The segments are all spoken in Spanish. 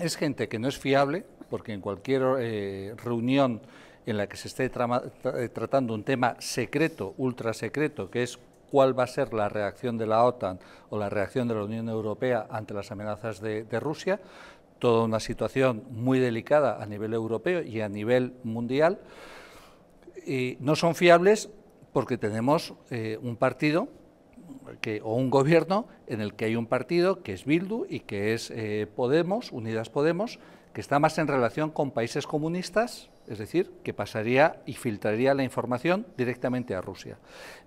Es gente que no es fiable, porque en cualquier eh, reunión en la que se esté eh, tratando un tema secreto, ultra secreto, que es cuál va a ser la reacción de la OTAN o la reacción de la Unión Europea ante las amenazas de, Rusia, toda una situación muy delicada a nivel europeo y a nivel mundial. Y no son fiables porque tenemos eh, un partido o un gobierno en el que hay un partido que es Bildu y que es eh, Podemos, Unidas Podemos, que está más en relación con países comunistas, es decir, que pasaría y filtraría la información directamente a Rusia.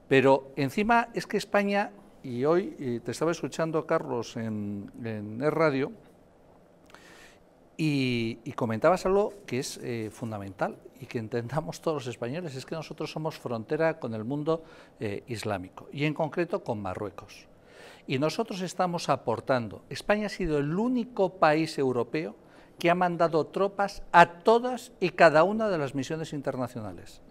Pero encima es que España, y hoy eh, te estaba escuchando, Carlos, en, en el radio, y, comentabas algo que es eh, fundamental y que entendamos todos los españoles, es que nosotros somos frontera con el mundo eh, islámico y en concreto con Marruecos. Y nosotros estamos aportando. España ha sido el único país europeo que ha mandado tropas a todas y cada una de las misiones internacionales.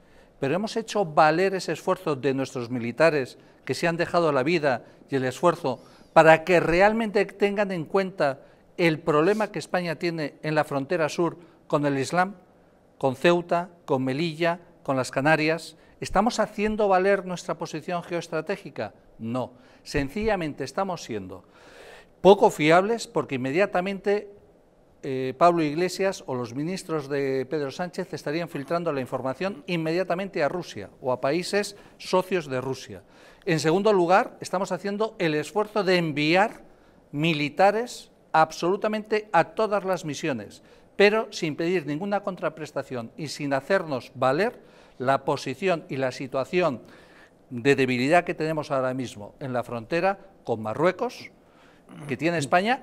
Pero hemos hecho valer ese esfuerzo de nuestros militares que se han dejado la vida y el esfuerzo para que realmente tengan en cuenta el problema que España tiene en la frontera sur con el Islam, con Ceuta, con Melilla, con las Canarias. ¿Estamos haciendo valer nuestra posición geoestratégica? No, sencillamente estamos siendo poco fiables porque inmediatamente eh, Pablo Iglesias o los ministros de Pedro Sánchez estarían filtrando la información inmediatamente a Rusia o a países socios de Rusia. En segundo lugar, estamos haciendo el esfuerzo de enviar militares absolutamente a todas las misiones, pero sin pedir ninguna contraprestación y sin hacernos valer la posición y la situación de debilidad que tenemos ahora mismo en la frontera con Marruecos, que tiene España